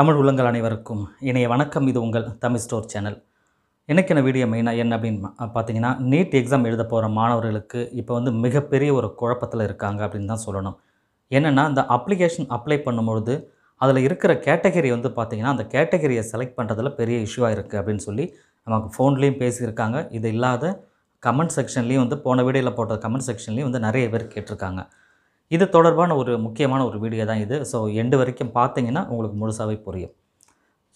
தமிழ் உள்ளங்கள் அனைவருக்கும் இணைய வணக்கம் இது உங்கள் தமிழ் ஸ்டோர் சேனல் எனக்கு வீடியோ மெயினாக என்ன அப்படின்னு பார்த்தீங்கன்னா நீட் எக்ஸாம் எழுத போகிற மாணவர்களுக்கு இப்போ வந்து மிகப்பெரிய ஒரு குழப்பத்தில் இருக்காங்க அப்படின்னு தான் சொல்லணும் என்னென்னா இந்த அப்ளிகேஷன் அப்ளை பண்ணும்பொழுது அதில் இருக்கிற கேட்டகரி வந்து பார்த்திங்கன்னா அந்த கேட்டகரியை செலக்ட் பண்ணுறதுல பெரிய இஷ்யூவாக இருக்குது அப்படின்னு சொல்லி நமக்கு ஃபோன்லேயும் பேசியிருக்காங்க இது இல்லாத கமெண்ட் செக்ஷன்லேயும் வந்து போன வீடியோவில் போட்ட கமெண்ட் செக்ஷன்லேயும் வந்து நிறைய பேர் கேட்டிருக்காங்க இது தொடர்பான ஒரு முக்கியமான ஒரு வீடியோ தான் இது ஸோ எண்டு வரைக்கும் பார்த்தீங்கன்னா உங்களுக்கு முழுசாகவே புரியும்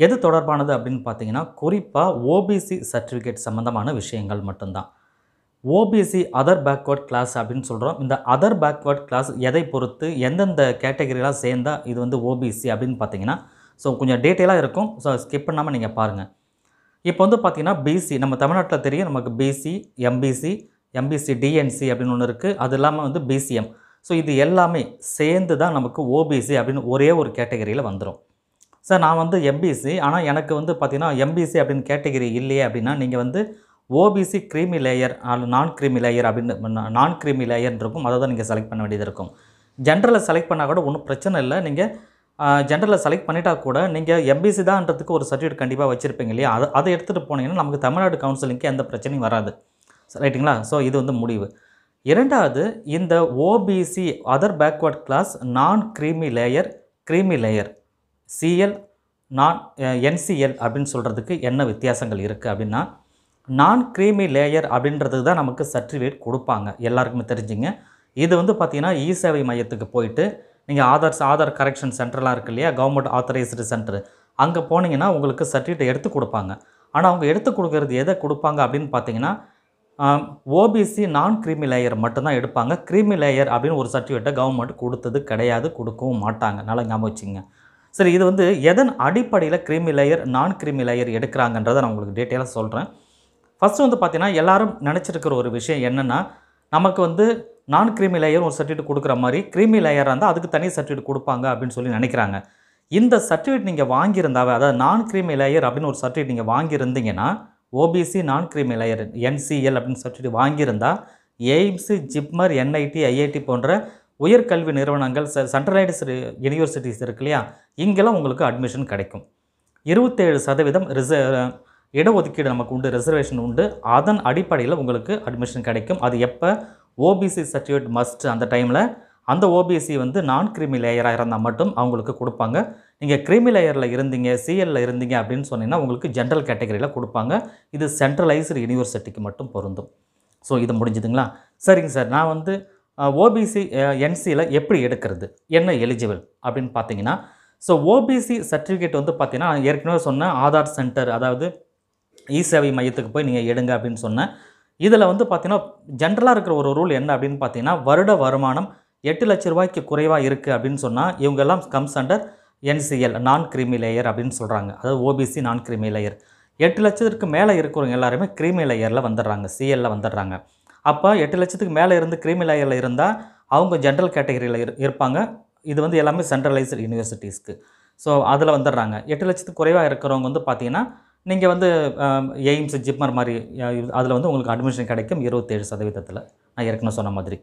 எது தொடர்பானது அப்படின்னு பார்த்தீங்கன்னா குறிப்பாக ஓபிசி சர்டிஃபிகேட் சம்மந்தமான விஷயங்கள் மட்டும்தான் ஓபிசி அதர் பேக்வேர்ட் கிளாஸ் அப்படின்னு சொல்கிறோம் இந்த அதர் பேக்வேர்ட் கிளாஸ் எதை பொறுத்து எந்தெந்த கேட்டகரியெலாம் சேர்ந்தால் இது வந்து ஓபிசி அப்படின்னு பார்த்தீங்கன்னா ஸோ கொஞ்சம் டீட்டெயிலாக இருக்கும் ஸோ ஸ்கிப் பண்ணாமல் நீங்கள் பாருங்கள் இப்போ வந்து பார்த்திங்கன்னா பிசி நம்ம தமிழ்நாட்டில் தெரியும் நமக்கு பிசி எம்பிசி எம்பிசி டிஎன்சி அப்படின்னு ஒன்று இருக்குது அது இல்லாமல் வந்து பிசிஎம் ஸோ இது எல்லாமே சேர்ந்து தான் நமக்கு ஓபிசி அப்படின்னு ஒரே ஒரு கேட்டகரியில் வந்துடும் சார் நான் வந்து எம்பிசி ஆனால் எனக்கு வந்து பார்த்திங்கன்னா எம்பிசி அப்படின்னு கேட்டகரி இல்லையே அப்படின்னா நீங்கள் வந்து OBC creamy layer non creamy layer அப்படின்னு நான் க்ரீமி லேயர்னு இருக்கும் அதை தான் நீங்கள் செலக்ட் பண்ண வேண்டியது இருக்கும் ஜென்ரலை செலக்ட் பண்ணால் கூட ஒன்றும் பிரச்சனை இல்லை நீங்கள் ஜென்ரலில் செலக்ட் பண்ணிட்டால் கூட நீங்கள் எம்பிசி தான்ன்றதுக்கு ஒரு சர்டிஃபிகேட் கண்டிப்பாக வச்சுருப்பீங்க இல்லையா அதை அதை எடுத்துகிட்டு போனீங்கன்னா நமக்கு தமிழ்நாடு கவுன்சிலிங்க்கு எந்த பிரச்சனையும் வராது ரைட்டுங்களா ஸோ இது வந்து முடிவு இரண்டாவது இந்த OBC other backward class non creamy layer creamy layer CL non NCL அப்படின்னு சொல்கிறதுக்கு என்ன வித்தியாசங்கள் இருக்குது அப்படின்னா நான் கிரீமி லேயர் அப்படின்றது தான் நமக்கு சர்டிஃபிகேட் கொடுப்பாங்க எல்லாருக்குமே தெரிஞ்சுங்க இது வந்து பார்த்திங்கன்னா இ e சேவை மையத்துக்கு போயிட்டு நீங்கள் ஆதார் ஆதார் கரெக்ஷன் சென்டர்லாம் இருக்குது இல்லையா கவர்மெண்ட் ஆத்தரைஸ்டு சென்டர் அங்கே போனீங்கன்னா உங்களுக்கு சர்டிஃபிகேட் எடுத்து கொடுப்பாங்க ஆனால் அவங்க எடுத்து கொடுக்கறது எதை கொடுப்பாங்க அப்படின்னு பார்த்தீங்கன்னா ஓபிசி நான் கிரீமி லேயர் மட்டும்தான் எடுப்பாங்க கிரீமி லேயர் அப்படின்னு ஒரு சர்டிஃபிகேட்டை கவர்மெண்ட் கொடுத்தது கிடையாது கொடுக்கவும் மாட்டாங்க நல்லா ஞாபகம் வச்சுங்க சரி இது வந்து எதன் அடிப்படையில் creamy layer non creamy layer எடுக்கிறாங்கன்றதை நான் உங்களுக்கு டீட்டெயிலாக சொல்கிறேன் ஃபஸ்ட்டு வந்து பார்த்தீங்கன்னா எல்லாரும் நினச்சிருக்கிற ஒரு விஷயம் என்னென்னா நமக்கு வந்து நான் கிரீமி லேயர் ஒரு சர்டிஃபிகேட் கொடுக்குற மாதிரி கிரீமி லேயராக இருந்தால் அதுக்கு தனி சர்டிஃபிகேட் கொடுப்பாங்க அப்படின்னு சொல்லி நினைக்கிறாங்க இந்த சர்டிஃபிகேட் நீங்கள் வாங்கியிருந்தாவே அதாவது நான் கிரீமி லேயர் அப்படின்னு ஒரு சர்டிஃபிகேட் நீங்கள் வாங்கியிருந்தீங்கன்னா OBC non creamy layer NCL அப்படின்னு சொல்லிட்டு வாங்கியிருந்தால் எய்ம்ஸு ஜிப்மர் என்ஐடி ஐஐடி போன்ற உயர்கல்வி நிறுவனங்கள் ச சென்ட்ரலைடு யூனிவர்சிட்டிஸ் இருக்கு இல்லையா இங்கெல்லாம் உங்களுக்கு அட்மிஷன் கிடைக்கும் இருபத்தேழு சதவீதம் ரிச இடஒதுக்கீடு நமக்கு உண்டு ரிசர்வேஷன் உண்டு அதன் அடிப்படையில் உங்களுக்கு அட்மிஷன் கிடைக்கும் அது எப்போ ஓபிசி சர்டிஃபிகேட் மஸ்ட் அந்த டைமில் அந்த ஓபிஎஸ்சி வந்து நான் கிரிமி லேயராக இருந்தால் மட்டும் அவங்களுக்கு கொடுப்பாங்க நீங்கள் கிரிமி லேயரில் இருந்தீங்க சிஎல்ல இருந்தீங்க அப்படின்னு சொன்னீங்கன்னா உங்களுக்கு ஜென்ரல் கேட்டகரியில் கொடுப்பாங்க இது சென்ட்ரலைஸ்டு யூனிவர்சிட்டிக்கு மட்டும் பொருந்தும் ஸோ இது முடிஞ்சுதுங்களா சரிங்க சார் நான் வந்து ஓபிசி என்சியில் எப்படி எடுக்கிறது என்ன எலிஜிபிள் அப்படின்னு பார்த்தீங்கன்னா ஸோ ஓபிசி சர்டிஃபிகேட் வந்து பார்த்திங்கன்னா ஏற்கனவே சொன்ன ஆதார் சென்டர் அதாவது இ சேவை மையத்துக்கு போய் நீங்கள் எடுங்க அப்படின்னு சொன்னேன் இதில் வந்து பார்த்தீங்கன்னா ஜென்ரலாக இருக்கிற ஒரு ரூல் என்ன அப்படின்னு பார்த்தீங்கன்னா வருட வருமானம் எட்டு லட்ச ரூபாய்க்கு குறைவாக இருக்குது அப்படின்னு சொன்னால் இவங்கெல்லாம் கம்ஸ் அண்டர் என்சிஎல் நான் கிரிமி லேயர் அப்படின்னு சொல்கிறாங்க அதாவது ஓபிசி நான் கிரிமி லேயர் எட்டு லட்சத்துக்கு மேலே இருக்கிறவங்க எல்லாருமே கிரீமி லேயரில் வந்துடுறாங்க சிஎல்ல வந்துடுறாங்க அப்போ எட்டு லட்சத்துக்கு மேலே இருந்து கிரீமி லேயரில் இருந்தால் அவங்க ஜென்ரல் கேட்டகரியில் இரு இருப்பாங்க இது வந்து எல்லாமே சென்ட்ரலைஸ்டு யூனிவர்சிட்டிஸ்க்கு ஸோ அதில் வந்துடுறாங்க எட்டு லட்சத்துக்கு குறைவாக இருக்கிறவங்க வந்து பார்த்திங்கன்னா நீங்கள் வந்து எய்ம்ஸ் ஜிப்மர் மாதிரி அதில் வந்து உங்களுக்கு அட்மிஷன் கிடைக்கும் இருபத்தேழு சதவீதத்தில் நான் ஏற்கனவே சொன்ன மாதிரி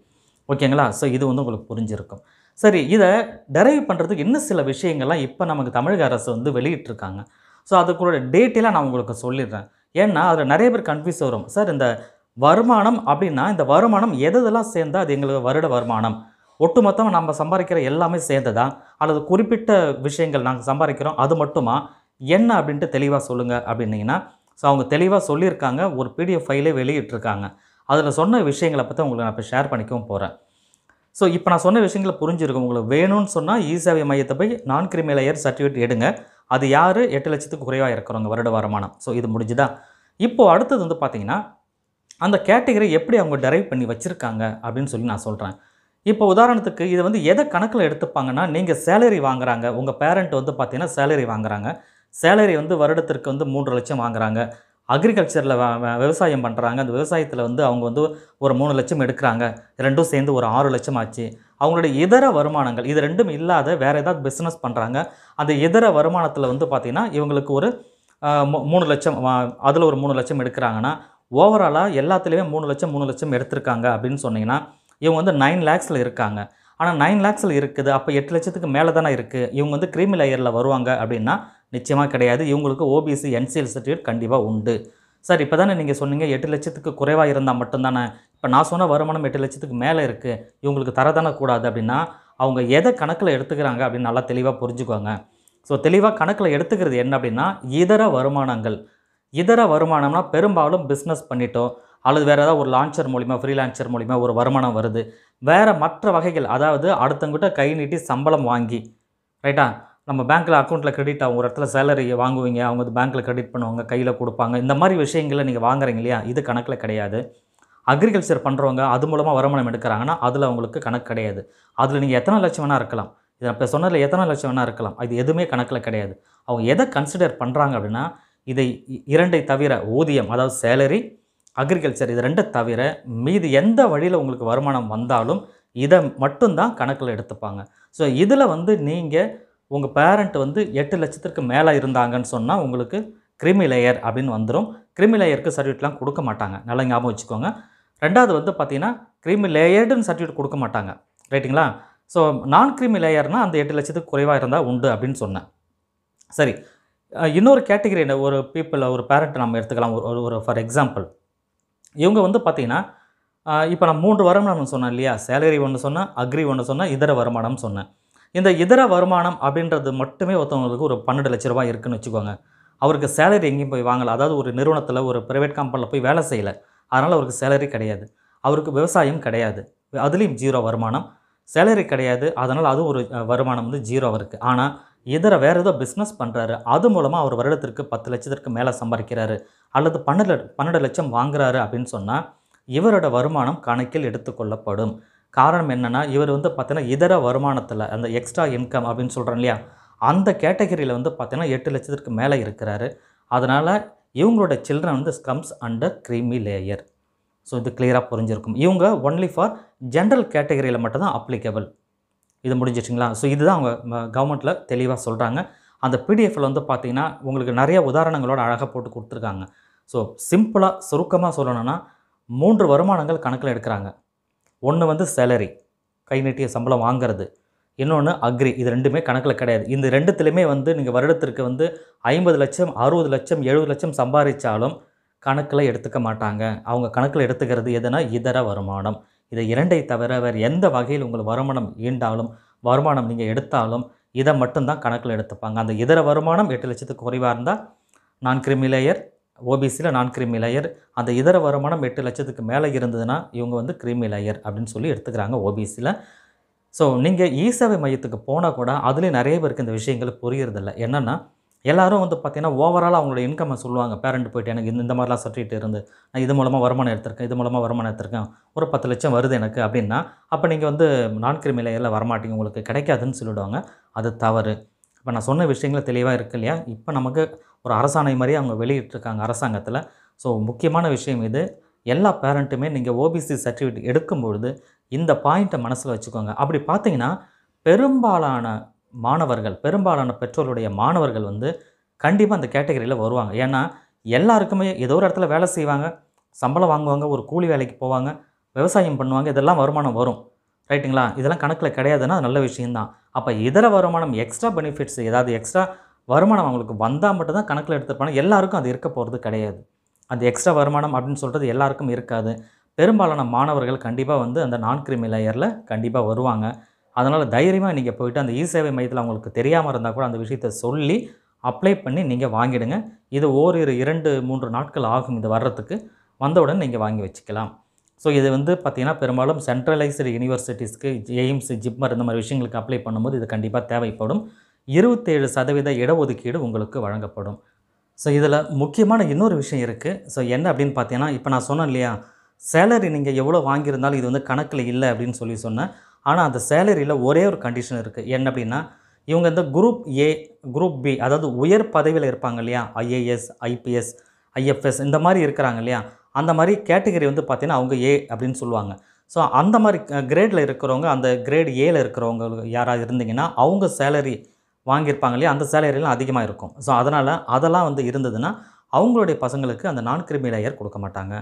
ஓகேங்களா ஸோ இது வந்து உங்களுக்கு புரிஞ்சிருக்கும் சரி இதை டெரைவ் பண்ணுறதுக்கு இன்னும் சில விஷயங்கள்லாம் இப்போ நமக்கு தமிழக அரசு வந்து வெளியிட்ருக்காங்க ஸோ அதுக்குள்ள டீட்டெயிலாக நான் உங்களுக்கு சொல்லிடுறேன் ஏன்னா அதில் நிறைய பேர் கன்ஃபியூஸ் வரும் சார் இந்த வருமானம் அப்படின்னா இந்த வருமானம் எதெல்லாம் சேர்ந்தால் அது எங்களுக்கு வருட வருமானம் ஒட்டுமொத்தமாக நம்ம சம்பாதிக்கிற எல்லாமே சேர்ந்ததா அல்லது குறிப்பிட்ட விஷயங்கள் நாங்கள் சம்பாதிக்கிறோம் அது மட்டுமா என்ன அப்படின்ட்டு தெளிவாக சொல்லுங்கள் அப்படின்னிங்கன்னா ஸோ அவங்க தெளிவாக சொல்லியிருக்காங்க ஒரு பிடிஎஃப் ஃபைலே வெளியிட்டிருக்காங்க அதில் சொன்ன விஷயங்களை பற்றி உங்களுக்கு நான் இப்போ ஷேர் பண்ணிக்கவும் போகிறேன் ஸோ இப்போ நான் சொன்ன விஷயங்களை புரிஞ்சிருக்கும் உங்களுக்கு வேணும்னு சொன்னால் இசேவை மையத்தை போய் நான் லேயர் சர்டிஃபிகேட் எடுங்க அது யார் எட்டு லட்சத்துக்கு குறைவாக இருக்கிறவங்க வருட வருமானம் ஸோ இது முடிஞ்சுதான் இப்போது அடுத்தது வந்து பார்த்திங்கன்னா அந்த கேட்டகரி எப்படி அவங்க டெரைவ் பண்ணி வச்சுருக்காங்க அப்படின்னு சொல்லி நான் சொல்கிறேன் இப்போ உதாரணத்துக்கு இதை வந்து எதை கணக்கில் எடுத்துப்பாங்கன்னா நீங்கள் சேலரி வாங்குறாங்க உங்கள் பேரண்ட் வந்து பார்த்தீங்கன்னா சேலரி வாங்குறாங்க சேலரி வந்து வருடத்திற்கு வந்து மூன்று லட்சம் வாங்குறாங்க அக்ரிகல்ச்சரில் விவசாயம் பண்ணுறாங்க அந்த விவசாயத்தில் வந்து அவங்க வந்து ஒரு மூணு லட்சம் எடுக்கிறாங்க ரெண்டும் சேர்ந்து ஒரு ஆறு லட்சம் ஆச்சு அவங்களுடைய இதர வருமானங்கள் இது ரெண்டும் இல்லாத வேறு ஏதாவது பிஸ்னஸ் பண்ணுறாங்க அந்த இதர வருமானத்தில் வந்து பார்த்திங்கன்னா இவங்களுக்கு ஒரு மூணு லட்சம் அதில் ஒரு மூணு லட்சம் எடுக்கிறாங்கன்னா ஓவராலாக எல்லாத்துலேயுமே மூணு லட்சம் மூணு லட்சம் எடுத்திருக்காங்க அப்படின்னு சொன்னிங்கன்னா இவங்க வந்து நைன் லேக்ஸில் இருக்காங்க ஆனால் நைன் லேக்ஸில் இருக்குது அப்போ எட்டு லட்சத்துக்கு மேலே தானே இருக்குது இவங்க வந்து க்ரீமி லேயரில் வருவாங்க அப்படின்னா நிச்சயமாக கிடையாது இவங்களுக்கு ஓபிசி என்சிஎல் சர்டிஃபிகேட் கண்டிப்பாக உண்டு சார் இப்போ தானே நீங்கள் சொன்னீங்க எட்டு லட்சத்துக்கு குறைவாக இருந்தால் மட்டும்தானே இப்போ நான் சொன்ன வருமானம் எட்டு லட்சத்துக்கு மேலே இருக்குது இவங்களுக்கு தரதானே கூடாது அப்படின்னா அவங்க எதை கணக்கில் எடுத்துக்கிறாங்க அப்படின்னு நல்லா தெளிவாக புரிஞ்சுக்குவாங்க ஸோ தெளிவாக கணக்கில் எடுத்துக்கிறது என்ன அப்படின்னா இதர வருமானங்கள் இதர வருமானம்னா பெரும்பாலும் பிஸ்னஸ் பண்ணிட்டோம் அல்லது வேறு ஏதாவது ஒரு லான்ச்சர் மூலிமா ஃப்ரீலான்ச்சர் மூலிமா ஒரு வருமானம் வருது வேறு மற்ற வகைகள் அதாவது அடுத்தங்கிட்ட கை நீட்டி சம்பளம் வாங்கி ரைட்டா நம்ம பேங்க்கில் அக்கௌண்ட்டில் கிரெடிட் ஆகும் ஒரு இடத்துல சேலரி வாங்குவீங்க அவங்க வந்து பேங்க்கில் கிரெடிட் பண்ணுவாங்க கையில் கொடுப்பாங்க இந்த மாதிரி விஷயங்களை நீங்கள் வாங்குறீங்க இல்லையா இது கணக்கில் கிடையாது அக்ரிகல்ச்சர் பண்ணுறவங்க அது மூலமாக வருமானம் எடுக்கிறாங்கன்னா அதில் அவங்களுக்கு கணக்கு கிடையாது அதில் நீங்கள் எத்தனை லட்சம் வேணால் இருக்கலாம் இது இப்போ சொன்னதில் எத்தனை லட்சம் வேணால் இருக்கலாம் இது எதுவுமே கணக்கில் கிடையாது அவங்க எதை கன்சிடர் பண்ணுறாங்க அப்படின்னா இதை இரண்டை தவிர ஊதியம் அதாவது சேலரி அக்ரிகல்ச்சர் இது ரெண்டை தவிர மீது எந்த வழியில் உங்களுக்கு வருமானம் வந்தாலும் இதை மட்டும்தான் கணக்கில் எடுத்துப்பாங்க ஸோ இதில் வந்து நீங்கள் உங்கள் பேரண்ட் வந்து எட்டு லட்சத்திற்கு மேலே இருந்தாங்கன்னு சொன்னால் உங்களுக்கு கிரிமி லேயர் அப்படின்னு வந்துடும் கிரிமி லேயருக்கு சர்டிஃபிகேட்லாம் கொடுக்க மாட்டாங்க நல்லா ஞாபகம் வச்சுக்கோங்க ரெண்டாவது வந்து பார்த்திங்கன்னா கிரிமி லேயர்டுன்னு சர்டிஃபிகேட் கொடுக்க மாட்டாங்க ரைட்டுங்களா ஸோ நான் கிரிமி லேயர்னால் அந்த எட்டு லட்சத்துக்கு குறைவாக இருந்தால் உண்டு அப்படின்னு சொன்னேன் சரி இன்னொரு கேட்டகரி ஒரு பீப்புள் ஒரு பேரண்ட்டை நம்ம எடுத்துக்கலாம் ஒரு ஒரு ஃபார் எக்ஸாம்பிள் இவங்க வந்து பார்த்திங்கன்னா இப்போ நான் மூன்று வருமானம் சொன்னேன் இல்லையா சேலரி ஒன்று சொன்னேன் அக்ரி ஒன்று சொன்னேன் இதர வருமானம்னு சொன்னேன் இந்த இதர வருமானம் அப்படின்றது மட்டுமே ஒருத்தவங்களுக்கு ஒரு பன்னெண்டு லட்ச ரூபாய் இருக்குன்னு வச்சுக்கோங்க அவருக்கு சேலரி எங்கேயும் போய் வாங்கலை அதாவது ஒரு நிறுவனத்தில் ஒரு ப்ரைவேட் கம்பெனியில் போய் வேலை செய்யலை அதனால் அவருக்கு சேலரி கிடையாது அவருக்கு விவசாயம் கிடையாது அதுலேயும் ஜீரோ வருமானம் சேலரி கிடையாது அதனால் அதுவும் ஒரு வருமானம் வந்து ஜீரோ அவருக்கு ஆனால் இதர வேறு ஏதோ பிஸ்னஸ் பண்ணுறாரு அது மூலமாக அவர் வருடத்திற்கு பத்து லட்சத்திற்கு மேலே சம்பாதிக்கிறாரு அல்லது பன்னெண்டு பன்னெண்டு லட்சம் வாங்குறாரு அப்படின்னு சொன்னால் இவரோட வருமானம் கணக்கில் எடுத்துக்கொள்ளப்படும் காரணம் என்னென்னா இவர் வந்து பார்த்தீங்கன்னா இதர வருமானத்தில் அந்த எக்ஸ்ட்ரா இன்கம் அப்படின்னு சொல்கிறேன் இல்லையா அந்த கேட்டகரியில் வந்து பார்த்தீங்கன்னா எட்டு லட்சத்திற்கு மேலே இருக்கிறாரு அதனால் இவங்களோட சில்ட்ரன் வந்து comes under creamy layer so இது கிளியராக புரிஞ்சிருக்கும் இவங்க ஒன்லி ஃபார் ஜென்ரல் கேட்டகரியில் மட்டும்தான் அப்ளிகபிள் இது முடிஞ்சிச்சிங்களா ஸோ இதுதான் அவங்க கவர்மெண்ட்டில் தெளிவாக சொல்கிறாங்க அந்த பிடிஎஃப்பில் வந்து பார்த்திங்கன்னா உங்களுக்கு நிறைய உதாரணங்களோட அழகாக போட்டு கொடுத்துருக்காங்க ஸோ சிம்பிளாக சுருக்கமாக சொல்லணும்னா மூன்று வருமானங்கள் கணக்கில் எடுக்கிறாங்க ஒன்று வந்து சேலரி கை நீட்டிய சம்பளம் வாங்கிறது இன்னொன்று அக்ரி இது ரெண்டுமே கணக்கில் கிடையாது இந்த ரெண்டுத்துலையுமே வந்து நீங்கள் வருடத்திற்கு வந்து ஐம்பது லட்சம் அறுபது லட்சம் எழுபது லட்சம் சம்பாதிச்சாலும் கணக்கில் எடுத்துக்க மாட்டாங்க அவங்க கணக்கில் எடுத்துக்கிறது எதுனா இதர வருமானம் இதை இரண்டை தவிர வேறு எந்த வகையில் உங்கள் வருமானம் ஈண்டாலும் வருமானம் நீங்கள் எடுத்தாலும் இதை மட்டும்தான் கணக்கில் எடுத்துப்பாங்க அந்த இதர வருமானம் எட்டு லட்சத்துக்கு குறைவாக இருந்தால் நான் கிரிமிலேயர் ஓபிசியில் நான் கிரீமி லேயர் அந்த இதர வருமானம் எட்டு லட்சத்துக்கு மேலே இருந்ததுன்னா இவங்க வந்து கிரீமி லேயர் அப்படின்னு சொல்லி எடுத்துக்கிறாங்க ஓபிசியில் ஸோ நீங்கள் ஈசேவை மையத்துக்கு போனால் கூட அதுலேயும் நிறைய பேருக்கு இந்த விஷயங்கள் புரியறதில்ல என்னென்னா எல்லாரும் வந்து பார்த்திங்கன்னா ஓவரால் அவங்களோட இன்கம்மை சொல்லுவாங்க பேரண்ட் போயிட்டு எனக்கு இந்த இந்த மாதிரிலாம் சர்டிஃபிகேட் இருந்து நான் இது மூலமாக வருமானம் எடுத்திருக்கேன் இது மூலமாக வருமானம் எடுத்திருக்கேன் ஒரு பத்து லட்சம் வருது எனக்கு அப்படின்னா அப்போ நீங்கள் வந்து நான் கிரிமி லேயரில் வரமாட்டீங்க உங்களுக்கு கிடைக்காதுன்னு சொல்லிவிடுவாங்க அது தவறு இப்போ நான் சொன்ன விஷயங்கள் தெளிவாக இருக்கு இல்லையா இப்போ நமக்கு ஒரு அரசாணை மாதிரி அவங்க வெளியிட்டிருக்காங்க அரசாங்கத்தில் ஸோ முக்கியமான விஷயம் இது எல்லா பேரண்ட்டுமே நீங்கள் ஓபிசி சர்டிஃபிகேட் எடுக்கும்பொழுது இந்த பாயிண்ட்டை மனசில் வச்சுக்கோங்க அப்படி பார்த்தீங்கன்னா பெரும்பாலான மாணவர்கள் பெரும்பாலான பெற்றோருடைய மாணவர்கள் வந்து கண்டிப்பாக அந்த கேட்டகரியில் வருவாங்க ஏன்னா எல்லாருக்குமே ஏதோ ஒரு இடத்துல வேலை செய்வாங்க சம்பளம் வாங்குவாங்க ஒரு கூலி வேலைக்கு போவாங்க விவசாயம் பண்ணுவாங்க இதெல்லாம் வருமானம் வரும் ரைட்டுங்களா இதெல்லாம் கணக்கில் கிடையாதுன்னா நல்ல விஷயம்தான் அப்போ இதர வருமானம் எக்ஸ்ட்ரா பெனிஃபிட்ஸ் ஏதாவது எக்ஸ்ட்ரா வருமானம் அவங்களுக்கு வந்தால் மட்டும்தான் கணக்கில் எடுத்துருப்பாங்க எல்லாருக்கும் அது இருக்க போகிறது கிடையாது அந்த எக்ஸ்ட்ரா வருமானம் அப்படின்னு சொல்கிறது எல்லாருக்கும் இருக்காது பெரும்பாலான மாணவர்கள் கண்டிப்பாக வந்து அந்த நான் கிரிமி லேயரில் கண்டிப்பாக வருவாங்க அதனால் தைரியமாக நீங்கள் போயிட்டு அந்த இ சேவை மையத்தில் அவங்களுக்கு தெரியாமல் இருந்தால் கூட அந்த விஷயத்தை சொல்லி அப்ளை பண்ணி நீங்கள் வாங்கிடுங்க இது ஓரிரு இரண்டு மூன்று நாட்கள் ஆகும் இது வர்றதுக்கு வந்தவுடன் நீங்கள் வாங்கி வச்சுக்கலாம் ஸோ இது வந்து பார்த்திங்கன்னா பெரும்பாலும் சென்ட்ரலைஸ்டு யூனிவர்சிட்டிஸ்க்கு எய்ம்ஸ் ஜிப்மர் இந்த மாதிரி விஷயங்களுக்கு அப்ளை பண்ணும்போது இது கண்டிப்பாக தேவைப்படும் இருபத்தேழு சதவீத இடஒதுக்கீடு உங்களுக்கு வழங்கப்படும் ஸோ இதில் முக்கியமான இன்னொரு விஷயம் இருக்குது ஸோ என்ன அப்படின்னு பார்த்தீங்கன்னா இப்போ நான் சொன்னேன் இல்லையா சேலரி நீங்கள் எவ்வளோ வாங்கியிருந்தாலும் இது வந்து கணக்கில் இல்லை அப்படின்னு சொல்லி சொன்னேன் ஆனால் அந்த சேலரியில் ஒரே ஒரு கண்டிஷன் இருக்குது என்ன அப்படின்னா இவங்க இந்த குரூப் ஏ குரூப் பி அதாவது உயர் பதவியில் இருப்பாங்க இல்லையா ஐஏஎஸ் ஐபிஎஸ் ஐஎஃப்எஸ் இந்த மாதிரி இருக்கிறாங்க இல்லையா அந்த மாதிரி கேட்டகரி வந்து பார்த்திங்கன்னா அவங்க ஏ அப்படின்னு சொல்லுவாங்க ஸோ அந்த மாதிரி கிரேடில் இருக்கிறவங்க அந்த கிரேட் ஏல இருக்கிறவங்க யாராவது இருந்தீங்கன்னா அவங்க சேலரி வாங்கியிருப்பாங்க இல்லையா அந்த சேலரிலாம் அதிகமாக இருக்கும் ஸோ அதனால் அதெல்லாம் வந்து இருந்ததுன்னா அவங்களுடைய பசங்களுக்கு அந்த நான் கிரிமி லேயர் கொடுக்க மாட்டாங்க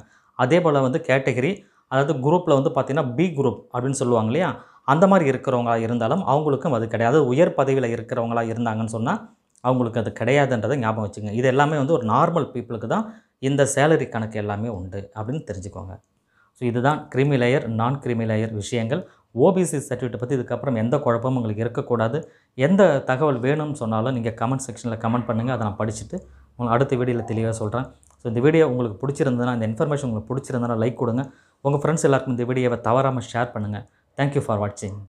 அதே போல் வந்து கேட்டகரி அதாவது குரூப்பில் வந்து பார்த்திங்கன்னா பி குரூப் அப்படின்னு சொல்லுவாங்க இல்லையா அந்த மாதிரி இருக்கிறவங்களா இருந்தாலும் அவங்களுக்கும் அது கிடையாது உயர் பதவியில் இருக்கிறவங்களா இருந்தாங்கன்னு சொன்னால் அவங்களுக்கு அது கிடையாதுன்றதை ஞாபகம் வச்சுங்க இது எல்லாமே வந்து ஒரு நார்மல் பீப்புளுக்கு தான் இந்த சேலரி கணக்கு எல்லாமே உண்டு அப்படின்னு தெரிஞ்சுக்கோங்க ஸோ இதுதான் கிரிமி லேயர் நான் கிரிமி லேயர் விஷயங்கள் ஓபிசி சர்டிஃபிகேட்டை பற்றி இதுக்கப்புறம் எந்த குழப்பமும் உங்களுக்கு இருக்கக்கூடாது எந்த தகவல் வேணும்னு சொன்னாலும் நீங்கள் கமெண்ட் செக்ஷனில் கமெண்ட் பண்ணுங்கள் அதை நான் படிச்சுட்டு உங்களை அடுத்த வீடியோவில் தெளிவாக சொல்கிறேன் ஸோ இந்த வீடியோ உங்களுக்கு பிடிச்சிருந்ததுன்னா இந்த இன்ஃபர்மேஷன் உங்களுக்கு பிடிச்சிருந்தனா லைக் கொடுங்க உங்கள் ஃப்ரெண்ட்ஸ் எல்லாருக்கும் இந்த வீடியோவை தவறாமல் ஷேர் பண்ணுங்கள் தேங்க்யூ ஃபார் வாட்சிங்